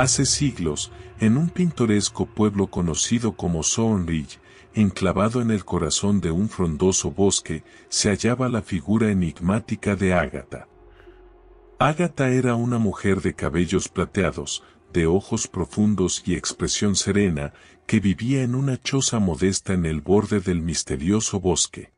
Hace siglos, en un pintoresco pueblo conocido como Soonridge, enclavado en el corazón de un frondoso bosque, se hallaba la figura enigmática de Ágata. Ágata era una mujer de cabellos plateados, de ojos profundos y expresión serena, que vivía en una choza modesta en el borde del misterioso bosque.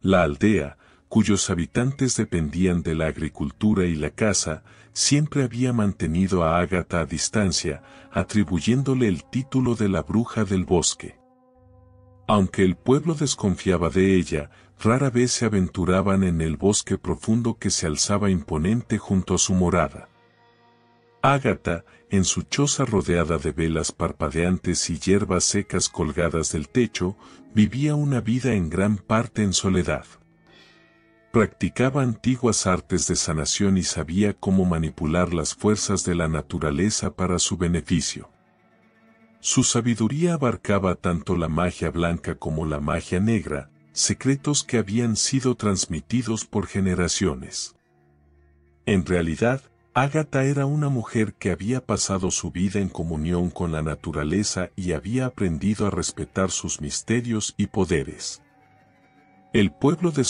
La aldea, cuyos habitantes dependían de la agricultura y la caza, siempre había mantenido a Ágata a distancia, atribuyéndole el título de la bruja del bosque. Aunque el pueblo desconfiaba de ella, rara vez se aventuraban en el bosque profundo que se alzaba imponente junto a su morada. Ágata, en su choza rodeada de velas parpadeantes y hierbas secas colgadas del techo, vivía una vida en gran parte en soledad. Practicaba antiguas artes de sanación y sabía cómo manipular las fuerzas de la naturaleza para su beneficio. Su sabiduría abarcaba tanto la magia blanca como la magia negra, secretos que habían sido transmitidos por generaciones. En realidad, Ágata era una mujer que había pasado su vida en comunión con la naturaleza y había aprendido a respetar sus misterios y poderes. El pueblo de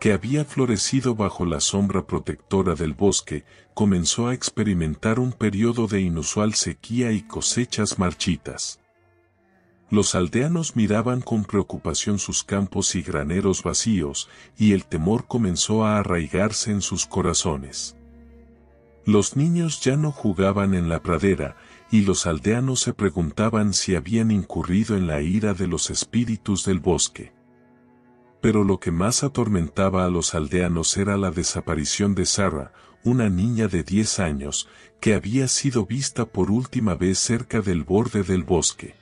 que había florecido bajo la sombra protectora del bosque, comenzó a experimentar un periodo de inusual sequía y cosechas marchitas. Los aldeanos miraban con preocupación sus campos y graneros vacíos, y el temor comenzó a arraigarse en sus corazones. Los niños ya no jugaban en la pradera, y los aldeanos se preguntaban si habían incurrido en la ira de los espíritus del bosque. Pero lo que más atormentaba a los aldeanos era la desaparición de Sarah, una niña de 10 años, que había sido vista por última vez cerca del borde del bosque.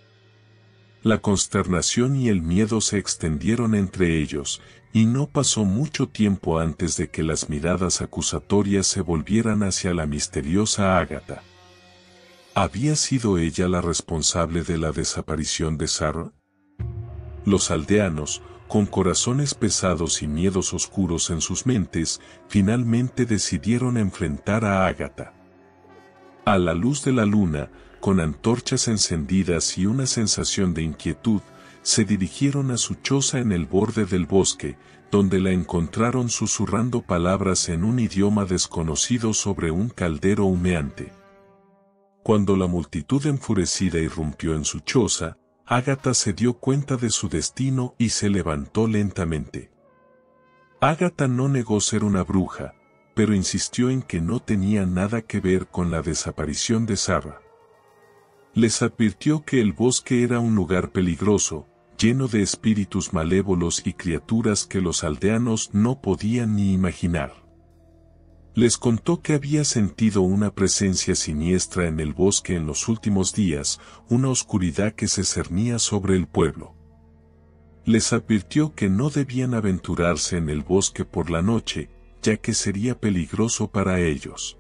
La consternación y el miedo se extendieron entre ellos, y no pasó mucho tiempo antes de que las miradas acusatorias se volvieran hacia la misteriosa Ágata. ¿Había sido ella la responsable de la desaparición de Sarah? Los aldeanos, con corazones pesados y miedos oscuros en sus mentes, finalmente decidieron enfrentar a Ágata. A la luz de la luna, con antorchas encendidas y una sensación de inquietud, se dirigieron a su choza en el borde del bosque, donde la encontraron susurrando palabras en un idioma desconocido sobre un caldero humeante. Cuando la multitud enfurecida irrumpió en su choza, Ágata se dio cuenta de su destino y se levantó lentamente. Ágata no negó ser una bruja, pero insistió en que no tenía nada que ver con la desaparición de Sara. Les advirtió que el bosque era un lugar peligroso, lleno de espíritus malévolos y criaturas que los aldeanos no podían ni imaginar. Les contó que había sentido una presencia siniestra en el bosque en los últimos días, una oscuridad que se cernía sobre el pueblo. Les advirtió que no debían aventurarse en el bosque por la noche, ya que sería peligroso para ellos.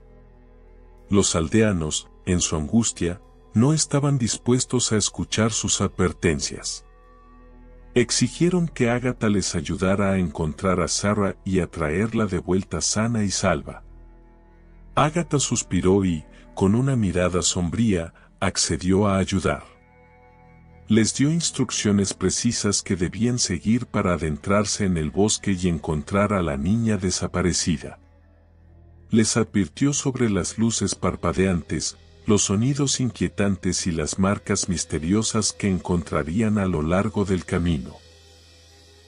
Los aldeanos, en su angustia, no estaban dispuestos a escuchar sus advertencias. Exigieron que Ágata les ayudara a encontrar a Sarah y a traerla de vuelta sana y salva. Ágata suspiró y, con una mirada sombría, accedió a ayudar. Les dio instrucciones precisas que debían seguir para adentrarse en el bosque y encontrar a la niña desaparecida. Les advirtió sobre las luces parpadeantes, los sonidos inquietantes y las marcas misteriosas que encontrarían a lo largo del camino.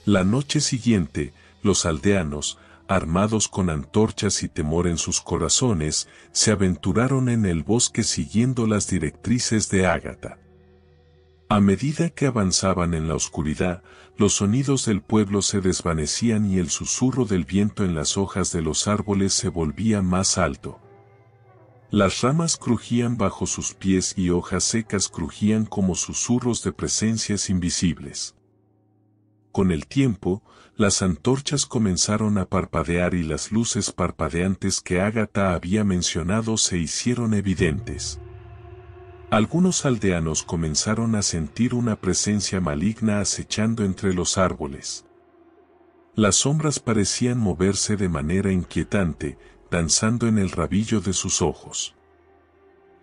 La noche siguiente, los aldeanos, armados con antorchas y temor en sus corazones, se aventuraron en el bosque siguiendo las directrices de Ágata. A medida que avanzaban en la oscuridad, los sonidos del pueblo se desvanecían y el susurro del viento en las hojas de los árboles se volvía más alto. Las ramas crujían bajo sus pies y hojas secas crujían como susurros de presencias invisibles. Con el tiempo, las antorchas comenzaron a parpadear y las luces parpadeantes que Ágata había mencionado se hicieron evidentes. Algunos aldeanos comenzaron a sentir una presencia maligna acechando entre los árboles. Las sombras parecían moverse de manera inquietante, danzando en el rabillo de sus ojos.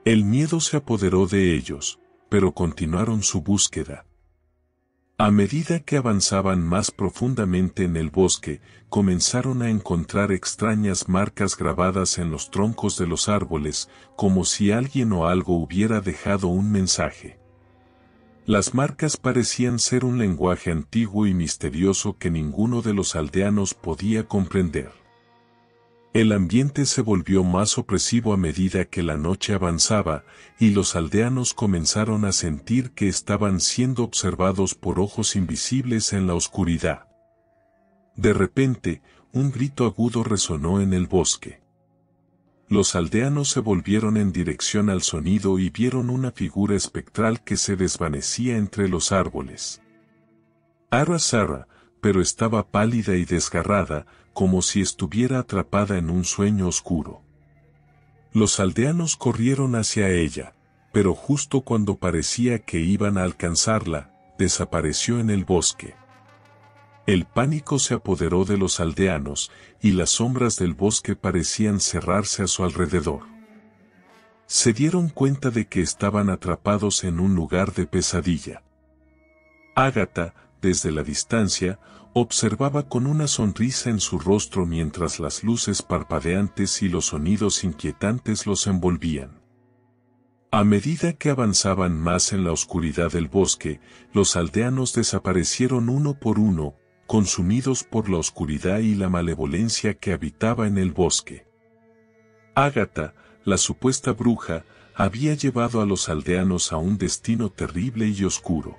El miedo se apoderó de ellos, pero continuaron su búsqueda, a medida que avanzaban más profundamente en el bosque, comenzaron a encontrar extrañas marcas grabadas en los troncos de los árboles, como si alguien o algo hubiera dejado un mensaje. Las marcas parecían ser un lenguaje antiguo y misterioso que ninguno de los aldeanos podía comprender. El ambiente se volvió más opresivo a medida que la noche avanzaba y los aldeanos comenzaron a sentir que estaban siendo observados por ojos invisibles en la oscuridad. De repente, un grito agudo resonó en el bosque. Los aldeanos se volvieron en dirección al sonido y vieron una figura espectral que se desvanecía entre los árboles. Ara pero estaba pálida y desgarrada, como si estuviera atrapada en un sueño oscuro. Los aldeanos corrieron hacia ella, pero justo cuando parecía que iban a alcanzarla, desapareció en el bosque. El pánico se apoderó de los aldeanos y las sombras del bosque parecían cerrarse a su alrededor. Se dieron cuenta de que estaban atrapados en un lugar de pesadilla. Ágata, desde la distancia, Observaba con una sonrisa en su rostro mientras las luces parpadeantes y los sonidos inquietantes los envolvían. A medida que avanzaban más en la oscuridad del bosque, los aldeanos desaparecieron uno por uno, consumidos por la oscuridad y la malevolencia que habitaba en el bosque. Ágata, la supuesta bruja, había llevado a los aldeanos a un destino terrible y oscuro.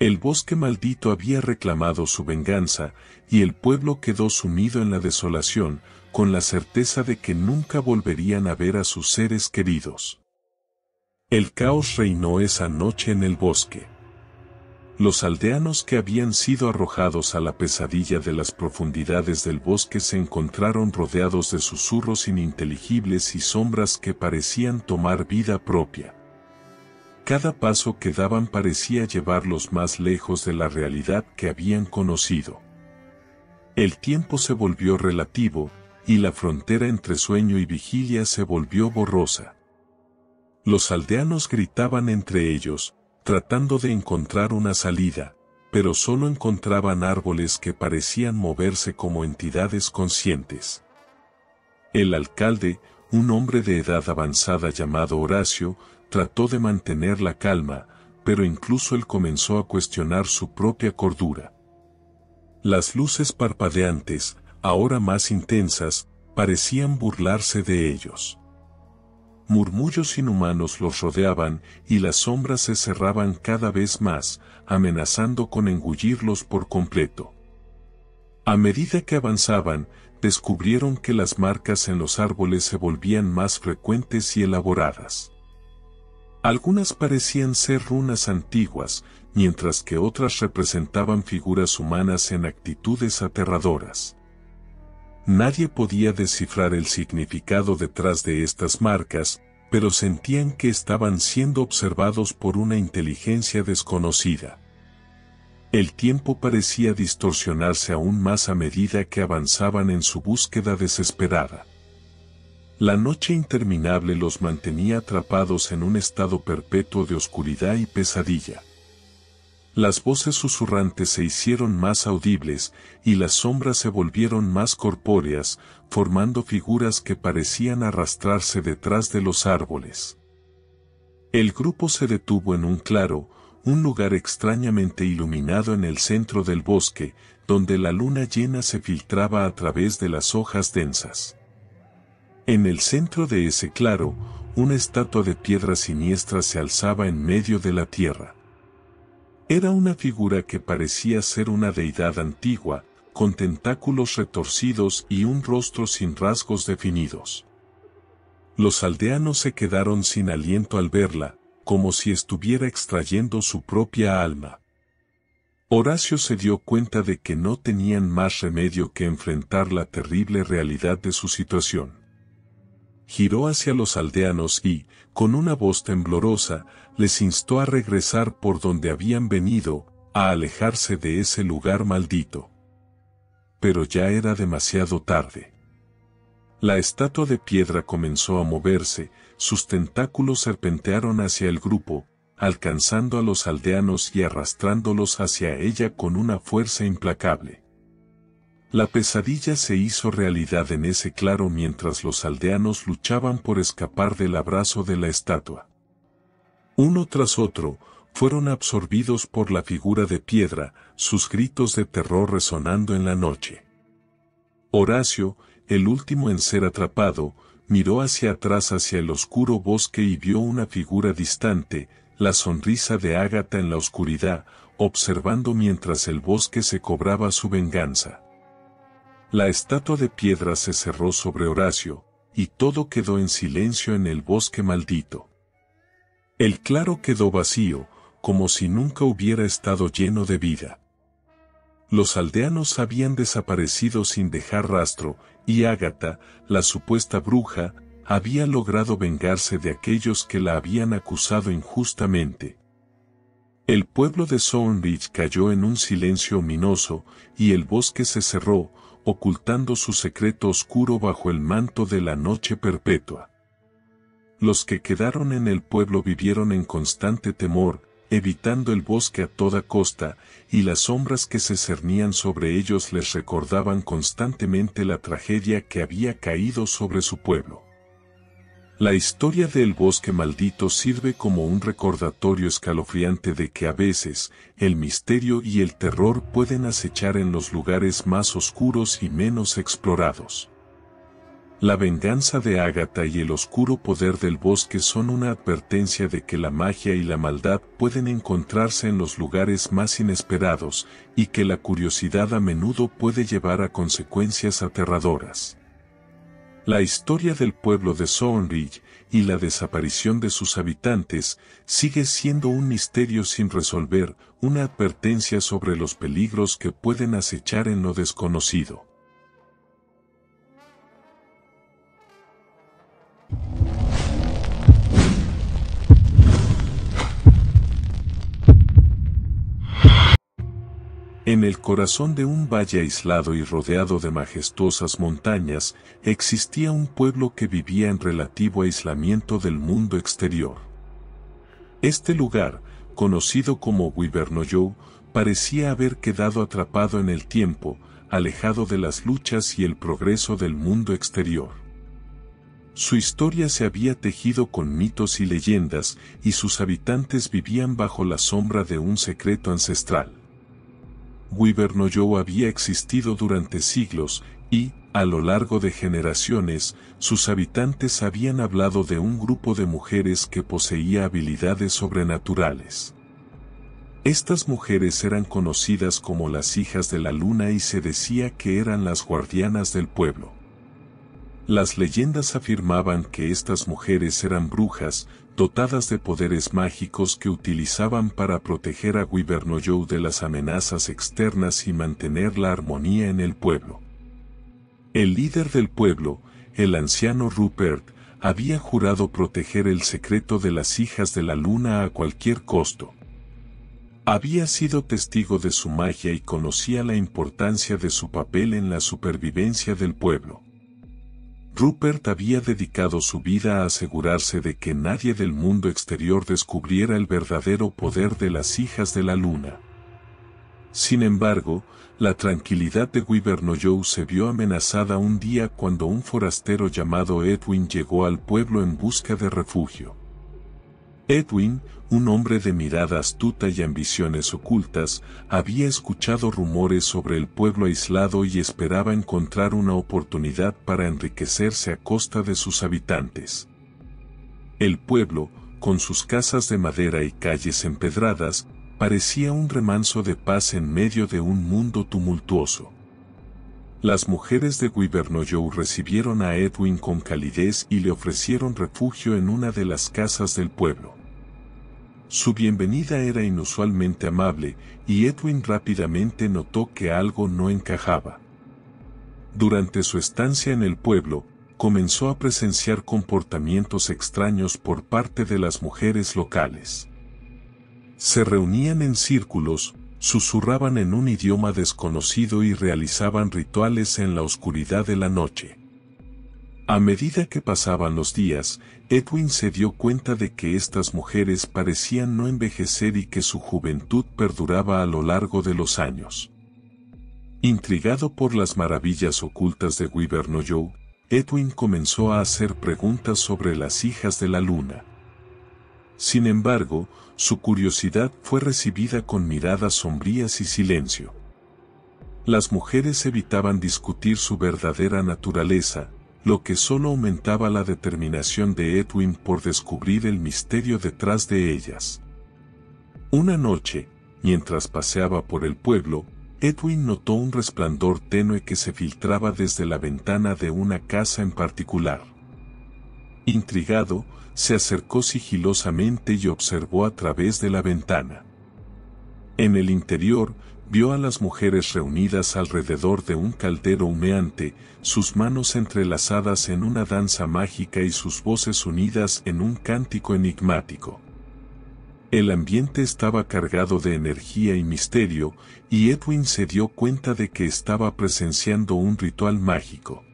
El bosque maldito había reclamado su venganza, y el pueblo quedó sumido en la desolación, con la certeza de que nunca volverían a ver a sus seres queridos. El caos reinó esa noche en el bosque. Los aldeanos que habían sido arrojados a la pesadilla de las profundidades del bosque se encontraron rodeados de susurros ininteligibles y sombras que parecían tomar vida propia. Cada paso que daban parecía llevarlos más lejos de la realidad que habían conocido. El tiempo se volvió relativo, y la frontera entre sueño y vigilia se volvió borrosa. Los aldeanos gritaban entre ellos, tratando de encontrar una salida, pero solo encontraban árboles que parecían moverse como entidades conscientes. El alcalde, un hombre de edad avanzada llamado Horacio, trató de mantener la calma, pero incluso él comenzó a cuestionar su propia cordura. Las luces parpadeantes, ahora más intensas, parecían burlarse de ellos. Murmullos inhumanos los rodeaban y las sombras se cerraban cada vez más, amenazando con engullirlos por completo. A medida que avanzaban, descubrieron que las marcas en los árboles se volvían más frecuentes y elaboradas. Algunas parecían ser runas antiguas, mientras que otras representaban figuras humanas en actitudes aterradoras. Nadie podía descifrar el significado detrás de estas marcas, pero sentían que estaban siendo observados por una inteligencia desconocida. El tiempo parecía distorsionarse aún más a medida que avanzaban en su búsqueda desesperada. La noche interminable los mantenía atrapados en un estado perpetuo de oscuridad y pesadilla. Las voces susurrantes se hicieron más audibles y las sombras se volvieron más corpóreas, formando figuras que parecían arrastrarse detrás de los árboles. El grupo se detuvo en un claro, un lugar extrañamente iluminado en el centro del bosque, donde la luna llena se filtraba a través de las hojas densas. En el centro de ese claro, una estatua de piedra siniestra se alzaba en medio de la tierra. Era una figura que parecía ser una deidad antigua, con tentáculos retorcidos y un rostro sin rasgos definidos. Los aldeanos se quedaron sin aliento al verla, como si estuviera extrayendo su propia alma. Horacio se dio cuenta de que no tenían más remedio que enfrentar la terrible realidad de su situación giró hacia los aldeanos y, con una voz temblorosa, les instó a regresar por donde habían venido, a alejarse de ese lugar maldito. Pero ya era demasiado tarde. La estatua de piedra comenzó a moverse, sus tentáculos serpentearon hacia el grupo, alcanzando a los aldeanos y arrastrándolos hacia ella con una fuerza implacable. La pesadilla se hizo realidad en ese claro mientras los aldeanos luchaban por escapar del abrazo de la estatua. Uno tras otro, fueron absorbidos por la figura de piedra, sus gritos de terror resonando en la noche. Horacio, el último en ser atrapado, miró hacia atrás hacia el oscuro bosque y vio una figura distante, la sonrisa de Ágata en la oscuridad, observando mientras el bosque se cobraba su venganza. La estatua de piedra se cerró sobre Horacio, y todo quedó en silencio en el bosque maldito. El claro quedó vacío, como si nunca hubiera estado lleno de vida. Los aldeanos habían desaparecido sin dejar rastro, y Ágata, la supuesta bruja, había logrado vengarse de aquellos que la habían acusado injustamente. El pueblo de Soundridge cayó en un silencio ominoso, y el bosque se cerró, ocultando su secreto oscuro bajo el manto de la noche perpetua. Los que quedaron en el pueblo vivieron en constante temor, evitando el bosque a toda costa, y las sombras que se cernían sobre ellos les recordaban constantemente la tragedia que había caído sobre su pueblo. La historia del bosque maldito sirve como un recordatorio escalofriante de que a veces el misterio y el terror pueden acechar en los lugares más oscuros y menos explorados. La venganza de Ágata y el oscuro poder del bosque son una advertencia de que la magia y la maldad pueden encontrarse en los lugares más inesperados y que la curiosidad a menudo puede llevar a consecuencias aterradoras. La historia del pueblo de Sonridge y la desaparición de sus habitantes sigue siendo un misterio sin resolver, una advertencia sobre los peligros que pueden acechar en lo desconocido. En el corazón de un valle aislado y rodeado de majestuosas montañas, existía un pueblo que vivía en relativo aislamiento del mundo exterior. Este lugar, conocido como Wibernoyou, parecía haber quedado atrapado en el tiempo, alejado de las luchas y el progreso del mundo exterior. Su historia se había tejido con mitos y leyendas, y sus habitantes vivían bajo la sombra de un secreto ancestral yo había existido durante siglos y, a lo largo de generaciones, sus habitantes habían hablado de un grupo de mujeres que poseía habilidades sobrenaturales. Estas mujeres eran conocidas como las hijas de la luna y se decía que eran las guardianas del pueblo. Las leyendas afirmaban que estas mujeres eran brujas, dotadas de poderes mágicos que utilizaban para proteger a Wibernoyou de las amenazas externas y mantener la armonía en el pueblo. El líder del pueblo, el anciano Rupert, había jurado proteger el secreto de las hijas de la luna a cualquier costo. Había sido testigo de su magia y conocía la importancia de su papel en la supervivencia del pueblo. Rupert había dedicado su vida a asegurarse de que nadie del mundo exterior descubriera el verdadero poder de las hijas de la luna. Sin embargo, la tranquilidad de Joe se vio amenazada un día cuando un forastero llamado Edwin llegó al pueblo en busca de refugio. Edwin, un hombre de mirada astuta y ambiciones ocultas, había escuchado rumores sobre el pueblo aislado y esperaba encontrar una oportunidad para enriquecerse a costa de sus habitantes. El pueblo, con sus casas de madera y calles empedradas, parecía un remanso de paz en medio de un mundo tumultuoso. Las mujeres de Guibernoyou recibieron a Edwin con calidez y le ofrecieron refugio en una de las casas del pueblo. Su bienvenida era inusualmente amable, y Edwin rápidamente notó que algo no encajaba. Durante su estancia en el pueblo, comenzó a presenciar comportamientos extraños por parte de las mujeres locales. Se reunían en círculos, susurraban en un idioma desconocido y realizaban rituales en la oscuridad de la noche. A medida que pasaban los días, Edwin se dio cuenta de que estas mujeres parecían no envejecer y que su juventud perduraba a lo largo de los años. Intrigado por las maravillas ocultas de Weaver Edwin comenzó a hacer preguntas sobre las hijas de la luna. Sin embargo, su curiosidad fue recibida con miradas sombrías y silencio. Las mujeres evitaban discutir su verdadera naturaleza, lo que solo aumentaba la determinación de Edwin por descubrir el misterio detrás de ellas. Una noche, mientras paseaba por el pueblo, Edwin notó un resplandor tenue que se filtraba desde la ventana de una casa en particular. Intrigado, se acercó sigilosamente y observó a través de la ventana. En el interior, vio a las mujeres reunidas alrededor de un caldero humeante, sus manos entrelazadas en una danza mágica y sus voces unidas en un cántico enigmático. El ambiente estaba cargado de energía y misterio, y Edwin se dio cuenta de que estaba presenciando un ritual mágico.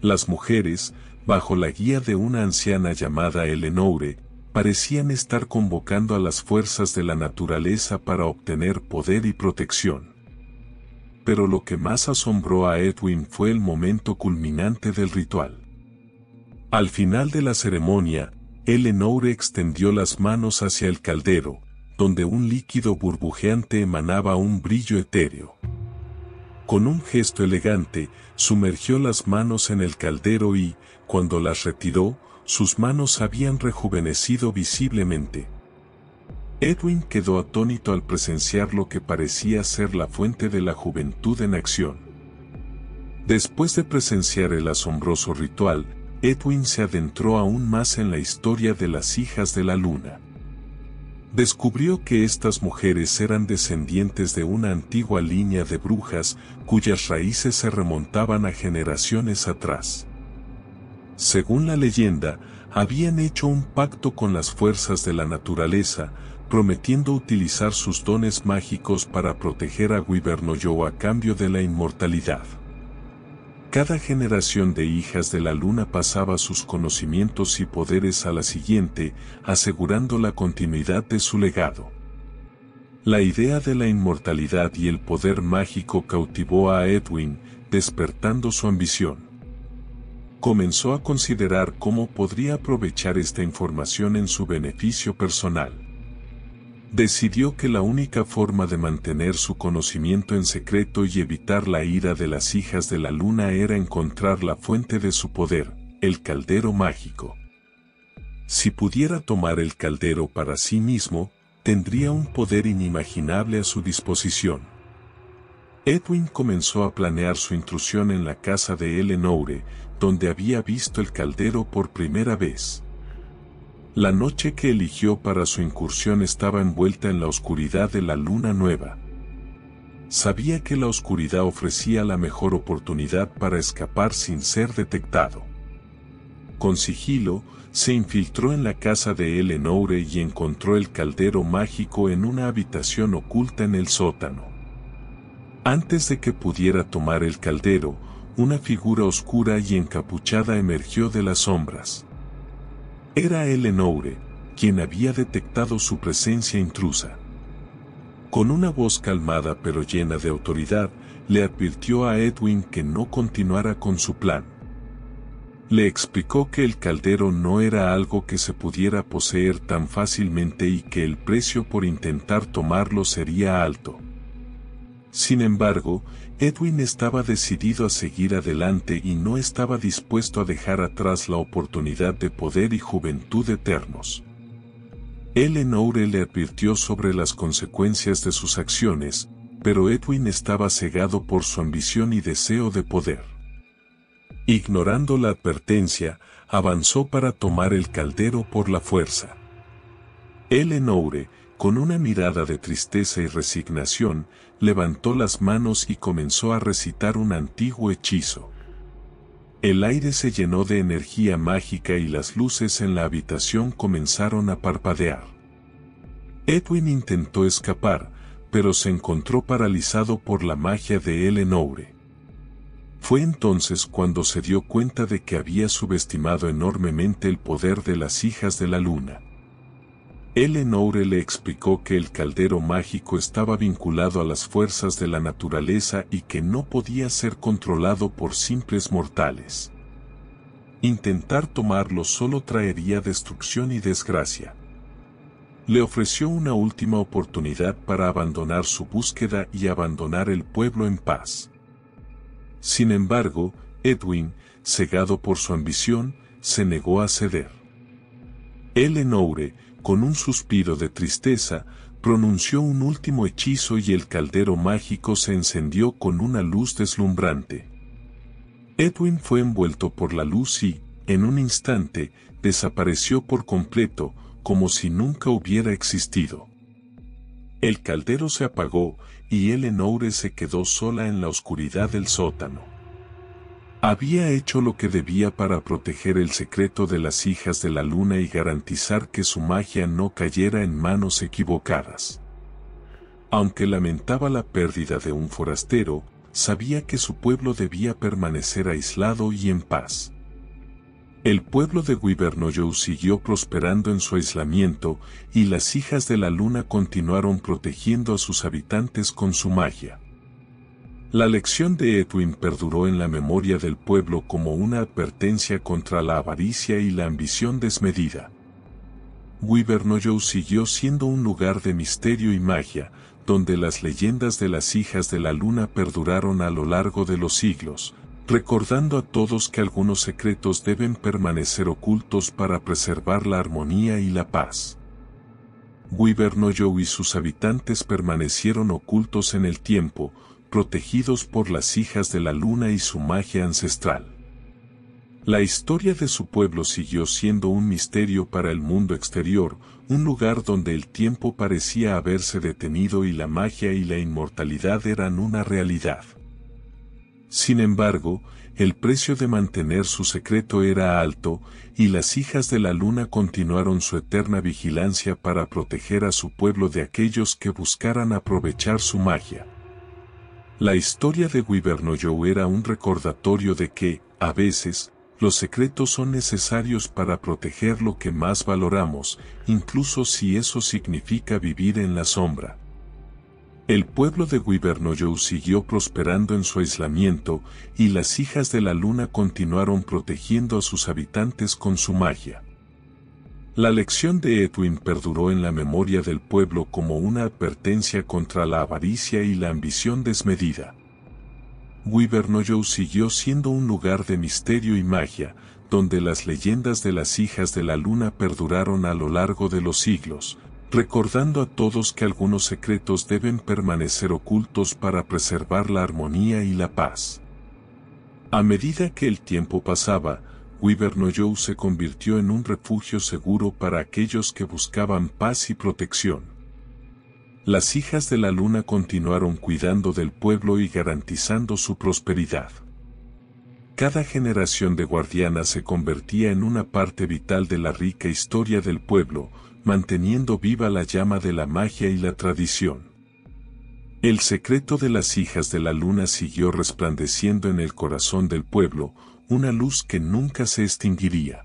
Las mujeres, bajo la guía de una anciana llamada Eleonore, parecían estar convocando a las fuerzas de la naturaleza para obtener poder y protección. Pero lo que más asombró a Edwin fue el momento culminante del ritual. Al final de la ceremonia, Eleanor extendió las manos hacia el caldero, donde un líquido burbujeante emanaba un brillo etéreo. Con un gesto elegante, sumergió las manos en el caldero y, cuando las retiró, sus manos habían rejuvenecido visiblemente. Edwin quedó atónito al presenciar lo que parecía ser la fuente de la juventud en acción. Después de presenciar el asombroso ritual, Edwin se adentró aún más en la historia de las hijas de la luna. Descubrió que estas mujeres eran descendientes de una antigua línea de brujas cuyas raíces se remontaban a generaciones atrás según la leyenda, habían hecho un pacto con las fuerzas de la naturaleza, prometiendo utilizar sus dones mágicos para proteger a yo a cambio de la inmortalidad. Cada generación de hijas de la luna pasaba sus conocimientos y poderes a la siguiente, asegurando la continuidad de su legado. La idea de la inmortalidad y el poder mágico cautivó a Edwin, despertando su ambición comenzó a considerar cómo podría aprovechar esta información en su beneficio personal. Decidió que la única forma de mantener su conocimiento en secreto y evitar la ira de las hijas de la luna era encontrar la fuente de su poder, el caldero mágico. Si pudiera tomar el caldero para sí mismo, tendría un poder inimaginable a su disposición Edwin comenzó a planear su intrusión en la casa de Eleanore, donde había visto el caldero por primera vez. La noche que eligió para su incursión estaba envuelta en la oscuridad de la luna nueva. Sabía que la oscuridad ofrecía la mejor oportunidad para escapar sin ser detectado. Con sigilo, se infiltró en la casa de Eleanore y encontró el caldero mágico en una habitación oculta en el sótano. Antes de que pudiera tomar el caldero, una figura oscura y encapuchada emergió de las sombras. Era Elenoure, quien había detectado su presencia intrusa. Con una voz calmada pero llena de autoridad, le advirtió a Edwin que no continuara con su plan. Le explicó que el caldero no era algo que se pudiera poseer tan fácilmente y que el precio por intentar tomarlo sería alto. Sin embargo, Edwin estaba decidido a seguir adelante y no estaba dispuesto a dejar atrás la oportunidad de poder y juventud eternos. Eleanor le advirtió sobre las consecuencias de sus acciones, pero Edwin estaba cegado por su ambición y deseo de poder. Ignorando la advertencia, avanzó para tomar el caldero por la fuerza. Eleanor, con una mirada de tristeza y resignación, levantó las manos y comenzó a recitar un antiguo hechizo. El aire se llenó de energía mágica y las luces en la habitación comenzaron a parpadear. Edwin intentó escapar, pero se encontró paralizado por la magia de Elenoure. Fue entonces cuando se dio cuenta de que había subestimado enormemente el poder de las hijas de la luna. Elenore le explicó que el caldero mágico estaba vinculado a las fuerzas de la naturaleza y que no podía ser controlado por simples mortales. Intentar tomarlo solo traería destrucción y desgracia. Le ofreció una última oportunidad para abandonar su búsqueda y abandonar el pueblo en paz. Sin embargo, Edwin, cegado por su ambición, se negó a ceder. Elenore, con un suspiro de tristeza, pronunció un último hechizo y el caldero mágico se encendió con una luz deslumbrante. Edwin fue envuelto por la luz y, en un instante, desapareció por completo, como si nunca hubiera existido. El caldero se apagó y Eleanor se quedó sola en la oscuridad del sótano. Había hecho lo que debía para proteger el secreto de las hijas de la luna y garantizar que su magia no cayera en manos equivocadas. Aunque lamentaba la pérdida de un forastero, sabía que su pueblo debía permanecer aislado y en paz. El pueblo de Wyvernoyou siguió prosperando en su aislamiento y las hijas de la luna continuaron protegiendo a sus habitantes con su magia. La lección de Edwin perduró en la memoria del pueblo como una advertencia contra la avaricia y la ambición desmedida. Wibernoyou siguió siendo un lugar de misterio y magia, donde las leyendas de las hijas de la luna perduraron a lo largo de los siglos, recordando a todos que algunos secretos deben permanecer ocultos para preservar la armonía y la paz. Wibernoyou y sus habitantes permanecieron ocultos en el tiempo, protegidos por las hijas de la luna y su magia ancestral. La historia de su pueblo siguió siendo un misterio para el mundo exterior, un lugar donde el tiempo parecía haberse detenido y la magia y la inmortalidad eran una realidad. Sin embargo, el precio de mantener su secreto era alto, y las hijas de la luna continuaron su eterna vigilancia para proteger a su pueblo de aquellos que buscaran aprovechar su magia. La historia de Wibernoyou era un recordatorio de que, a veces, los secretos son necesarios para proteger lo que más valoramos, incluso si eso significa vivir en la sombra. El pueblo de Wibernoyou siguió prosperando en su aislamiento, y las hijas de la luna continuaron protegiendo a sus habitantes con su magia. La lección de Edwin perduró en la memoria del pueblo como una advertencia contra la avaricia y la ambición desmedida. Wibernoyou siguió siendo un lugar de misterio y magia, donde las leyendas de las hijas de la luna perduraron a lo largo de los siglos, recordando a todos que algunos secretos deben permanecer ocultos para preservar la armonía y la paz. A medida que el tiempo pasaba, Wivernoyou se convirtió en un refugio seguro para aquellos que buscaban paz y protección. Las hijas de la luna continuaron cuidando del pueblo y garantizando su prosperidad. Cada generación de guardianas se convertía en una parte vital de la rica historia del pueblo, manteniendo viva la llama de la magia y la tradición. El secreto de las hijas de la luna siguió resplandeciendo en el corazón del pueblo, una luz que nunca se extinguiría.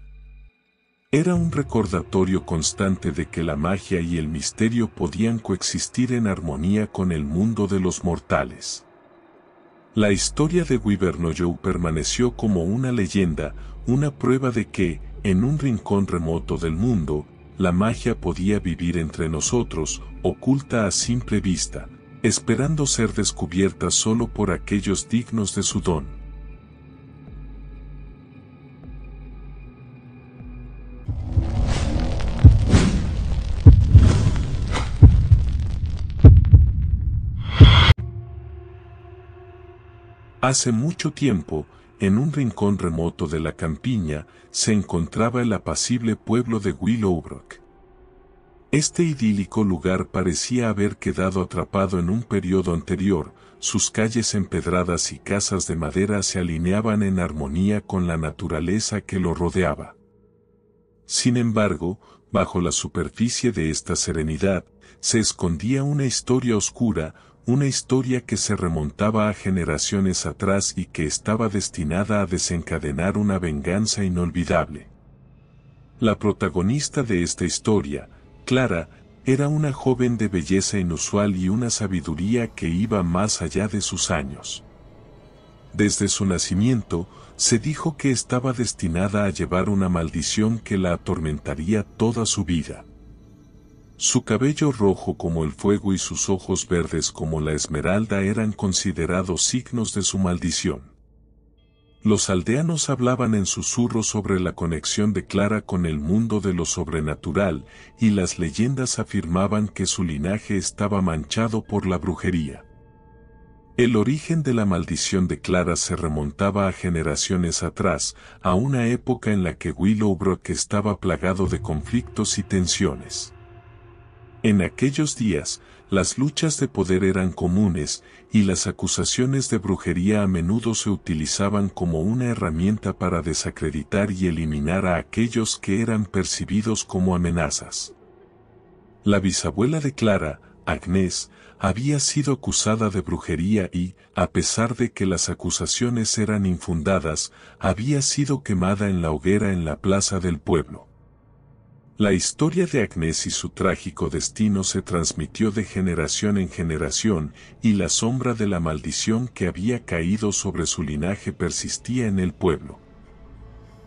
Era un recordatorio constante de que la magia y el misterio podían coexistir en armonía con el mundo de los mortales. La historia de Wibernoyou permaneció como una leyenda, una prueba de que, en un rincón remoto del mundo, la magia podía vivir entre nosotros, oculta a simple vista, esperando ser descubierta solo por aquellos dignos de su don. Hace mucho tiempo, en un rincón remoto de la campiña, se encontraba el apacible pueblo de Willowbrook. Este idílico lugar parecía haber quedado atrapado en un periodo anterior, sus calles empedradas y casas de madera se alineaban en armonía con la naturaleza que lo rodeaba. Sin embargo, bajo la superficie de esta serenidad, se escondía una historia oscura, una historia que se remontaba a generaciones atrás y que estaba destinada a desencadenar una venganza inolvidable. La protagonista de esta historia, Clara, era una joven de belleza inusual y una sabiduría que iba más allá de sus años. Desde su nacimiento, se dijo que estaba destinada a llevar una maldición que la atormentaría toda su vida. Su cabello rojo como el fuego y sus ojos verdes como la esmeralda eran considerados signos de su maldición. Los aldeanos hablaban en susurro sobre la conexión de Clara con el mundo de lo sobrenatural, y las leyendas afirmaban que su linaje estaba manchado por la brujería. El origen de la maldición de Clara se remontaba a generaciones atrás, a una época en la que Willowbrook estaba plagado de conflictos y tensiones. En aquellos días, las luchas de poder eran comunes y las acusaciones de brujería a menudo se utilizaban como una herramienta para desacreditar y eliminar a aquellos que eran percibidos como amenazas. La bisabuela de Clara, Agnés, había sido acusada de brujería y, a pesar de que las acusaciones eran infundadas, había sido quemada en la hoguera en la plaza del pueblo. La historia de Agnes y su trágico destino se transmitió de generación en generación, y la sombra de la maldición que había caído sobre su linaje persistía en el pueblo.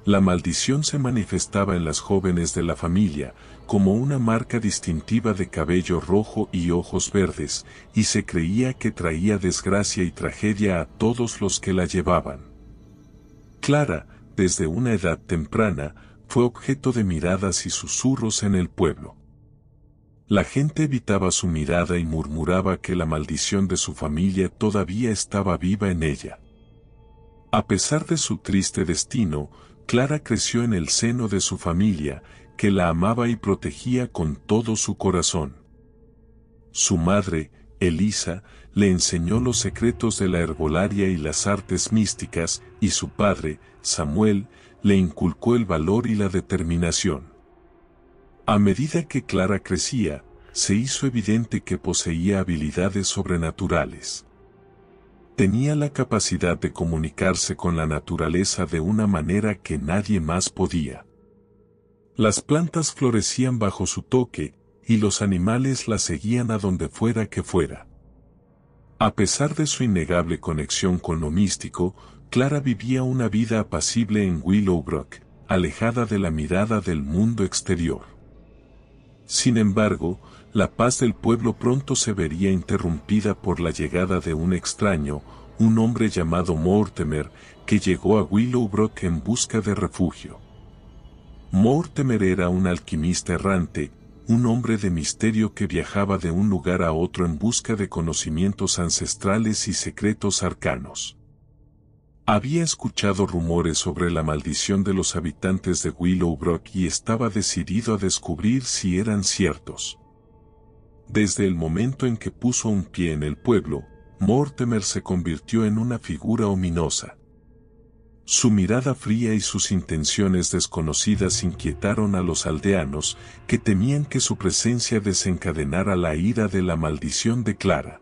La maldición se manifestaba en las jóvenes de la familia, como una marca distintiva de cabello rojo y ojos verdes, y se creía que traía desgracia y tragedia a todos los que la llevaban. Clara, desde una edad temprana, fue objeto de miradas y susurros en el pueblo. La gente evitaba su mirada y murmuraba que la maldición de su familia todavía estaba viva en ella. A pesar de su triste destino, Clara creció en el seno de su familia, que la amaba y protegía con todo su corazón. Su madre, Elisa, le enseñó los secretos de la herbolaria y las artes místicas, y su padre, Samuel, le inculcó el valor y la determinación. A medida que Clara crecía, se hizo evidente que poseía habilidades sobrenaturales. Tenía la capacidad de comunicarse con la naturaleza de una manera que nadie más podía. Las plantas florecían bajo su toque, y los animales la seguían a donde fuera que fuera. A pesar de su innegable conexión con lo místico, Clara vivía una vida apacible en Willowbrook, alejada de la mirada del mundo exterior. Sin embargo, la paz del pueblo pronto se vería interrumpida por la llegada de un extraño, un hombre llamado Mortimer, que llegó a Willowbrook en busca de refugio. Mortimer era un alquimista errante, un hombre de misterio que viajaba de un lugar a otro en busca de conocimientos ancestrales y secretos arcanos. Había escuchado rumores sobre la maldición de los habitantes de Willowbrook y estaba decidido a descubrir si eran ciertos. Desde el momento en que puso un pie en el pueblo, Mortimer se convirtió en una figura ominosa. Su mirada fría y sus intenciones desconocidas inquietaron a los aldeanos, que temían que su presencia desencadenara la ira de la maldición de Clara.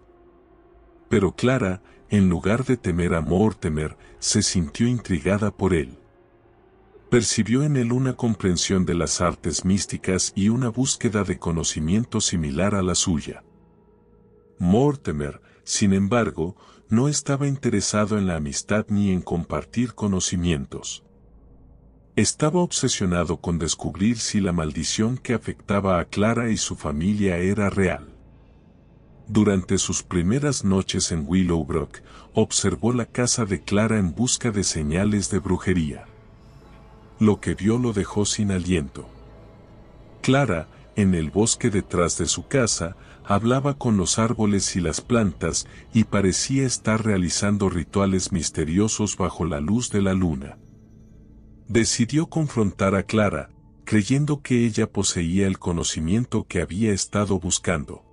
Pero Clara, en lugar de temer a Mortimer, se sintió intrigada por él. Percibió en él una comprensión de las artes místicas y una búsqueda de conocimiento similar a la suya. Mortimer, sin embargo, no estaba interesado en la amistad ni en compartir conocimientos. Estaba obsesionado con descubrir si la maldición que afectaba a Clara y su familia era real. Durante sus primeras noches en Willowbrook, observó la casa de Clara en busca de señales de brujería. Lo que vio lo dejó sin aliento. Clara, en el bosque detrás de su casa, hablaba con los árboles y las plantas y parecía estar realizando rituales misteriosos bajo la luz de la luna. Decidió confrontar a Clara, creyendo que ella poseía el conocimiento que había estado buscando.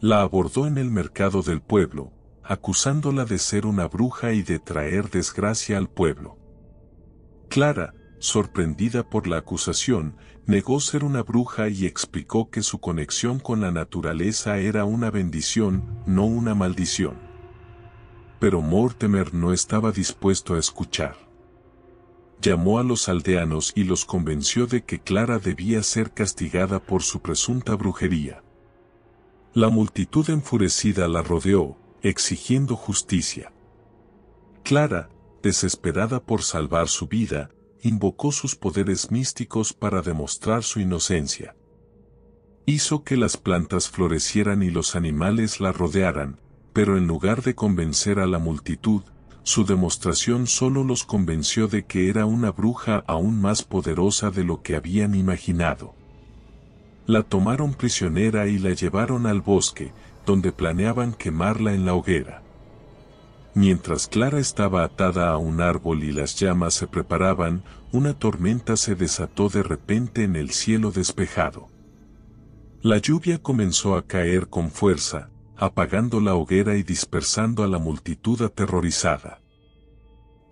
La abordó en el mercado del pueblo, acusándola de ser una bruja y de traer desgracia al pueblo. Clara, sorprendida por la acusación, negó ser una bruja y explicó que su conexión con la naturaleza era una bendición, no una maldición. Pero Mortimer no estaba dispuesto a escuchar. Llamó a los aldeanos y los convenció de que Clara debía ser castigada por su presunta brujería. La multitud enfurecida la rodeó, exigiendo justicia. Clara, desesperada por salvar su vida, invocó sus poderes místicos para demostrar su inocencia. Hizo que las plantas florecieran y los animales la rodearan, pero en lugar de convencer a la multitud, su demostración solo los convenció de que era una bruja aún más poderosa de lo que habían imaginado la tomaron prisionera y la llevaron al bosque, donde planeaban quemarla en la hoguera. Mientras Clara estaba atada a un árbol y las llamas se preparaban, una tormenta se desató de repente en el cielo despejado. La lluvia comenzó a caer con fuerza, apagando la hoguera y dispersando a la multitud aterrorizada.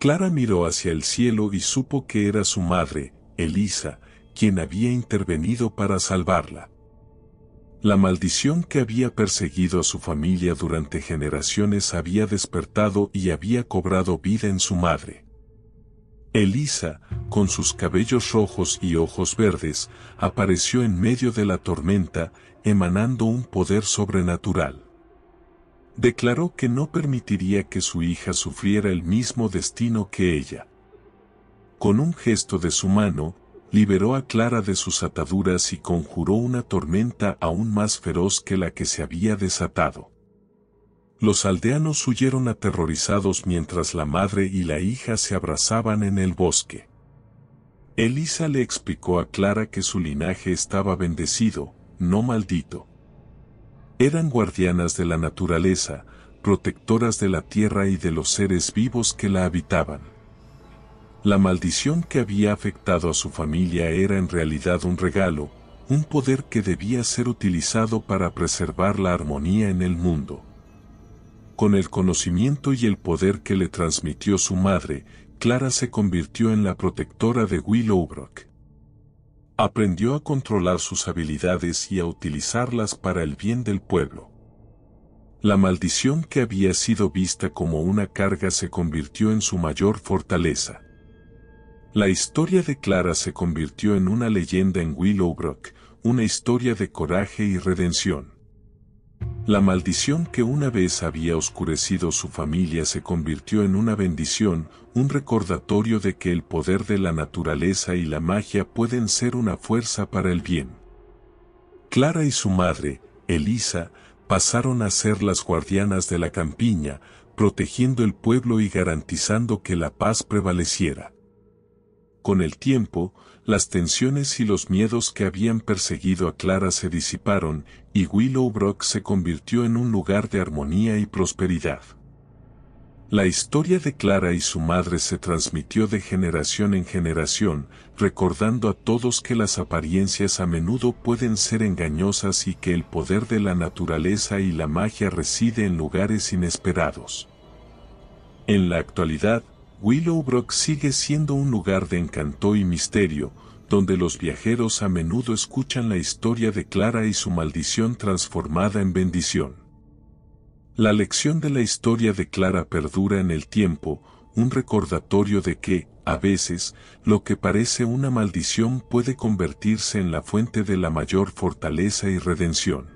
Clara miró hacia el cielo y supo que era su madre, Elisa, quien había intervenido para salvarla. La maldición que había perseguido a su familia durante generaciones había despertado y había cobrado vida en su madre. Elisa, con sus cabellos rojos y ojos verdes, apareció en medio de la tormenta, emanando un poder sobrenatural. Declaró que no permitiría que su hija sufriera el mismo destino que ella. Con un gesto de su mano, liberó a Clara de sus ataduras y conjuró una tormenta aún más feroz que la que se había desatado. Los aldeanos huyeron aterrorizados mientras la madre y la hija se abrazaban en el bosque. Elisa le explicó a Clara que su linaje estaba bendecido, no maldito. Eran guardianas de la naturaleza, protectoras de la tierra y de los seres vivos que la habitaban. La maldición que había afectado a su familia era en realidad un regalo, un poder que debía ser utilizado para preservar la armonía en el mundo. Con el conocimiento y el poder que le transmitió su madre, Clara se convirtió en la protectora de Willowbrook. Aprendió a controlar sus habilidades y a utilizarlas para el bien del pueblo. La maldición que había sido vista como una carga se convirtió en su mayor fortaleza. La historia de Clara se convirtió en una leyenda en Willowbrook, una historia de coraje y redención. La maldición que una vez había oscurecido su familia se convirtió en una bendición, un recordatorio de que el poder de la naturaleza y la magia pueden ser una fuerza para el bien. Clara y su madre, Elisa, pasaron a ser las guardianas de la campiña, protegiendo el pueblo y garantizando que la paz prevaleciera. Con el tiempo, las tensiones y los miedos que habían perseguido a Clara se disiparon y Willowbrook se convirtió en un lugar de armonía y prosperidad. La historia de Clara y su madre se transmitió de generación en generación, recordando a todos que las apariencias a menudo pueden ser engañosas y que el poder de la naturaleza y la magia reside en lugares inesperados. En la actualidad, Willowbrook sigue siendo un lugar de encanto y misterio, donde los viajeros a menudo escuchan la historia de Clara y su maldición transformada en bendición. La lección de la historia de Clara perdura en el tiempo, un recordatorio de que, a veces, lo que parece una maldición puede convertirse en la fuente de la mayor fortaleza y redención.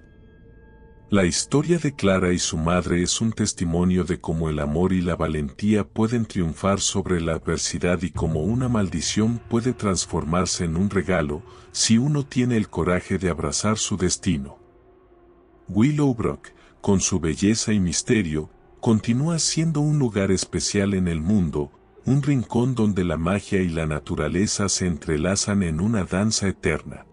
La historia de Clara y su madre es un testimonio de cómo el amor y la valentía pueden triunfar sobre la adversidad y cómo una maldición puede transformarse en un regalo si uno tiene el coraje de abrazar su destino. Willowbrook, con su belleza y misterio, continúa siendo un lugar especial en el mundo, un rincón donde la magia y la naturaleza se entrelazan en una danza eterna.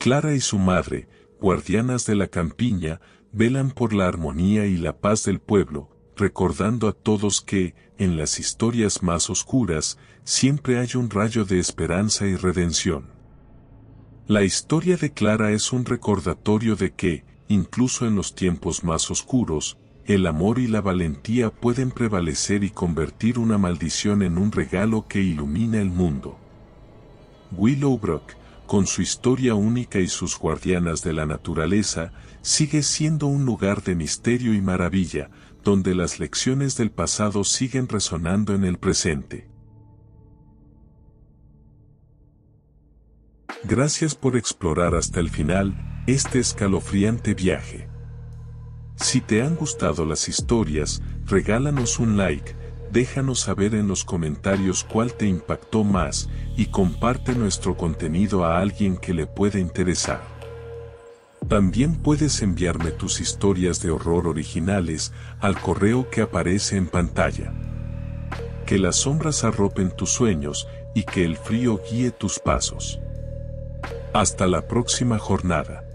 Clara y su madre, guardianas de la campiña, velan por la armonía y la paz del pueblo, recordando a todos que, en las historias más oscuras, siempre hay un rayo de esperanza y redención. La historia de Clara es un recordatorio de que, incluso en los tiempos más oscuros, el amor y la valentía pueden prevalecer y convertir una maldición en un regalo que ilumina el mundo. Willowbrook con su historia única y sus guardianas de la naturaleza, sigue siendo un lugar de misterio y maravilla, donde las lecciones del pasado siguen resonando en el presente. Gracias por explorar hasta el final este escalofriante viaje. Si te han gustado las historias, regálanos un like, déjanos saber en los comentarios cuál te impactó más y comparte nuestro contenido a alguien que le pueda interesar. También puedes enviarme tus historias de horror originales al correo que aparece en pantalla. Que las sombras arropen tus sueños y que el frío guíe tus pasos. Hasta la próxima jornada.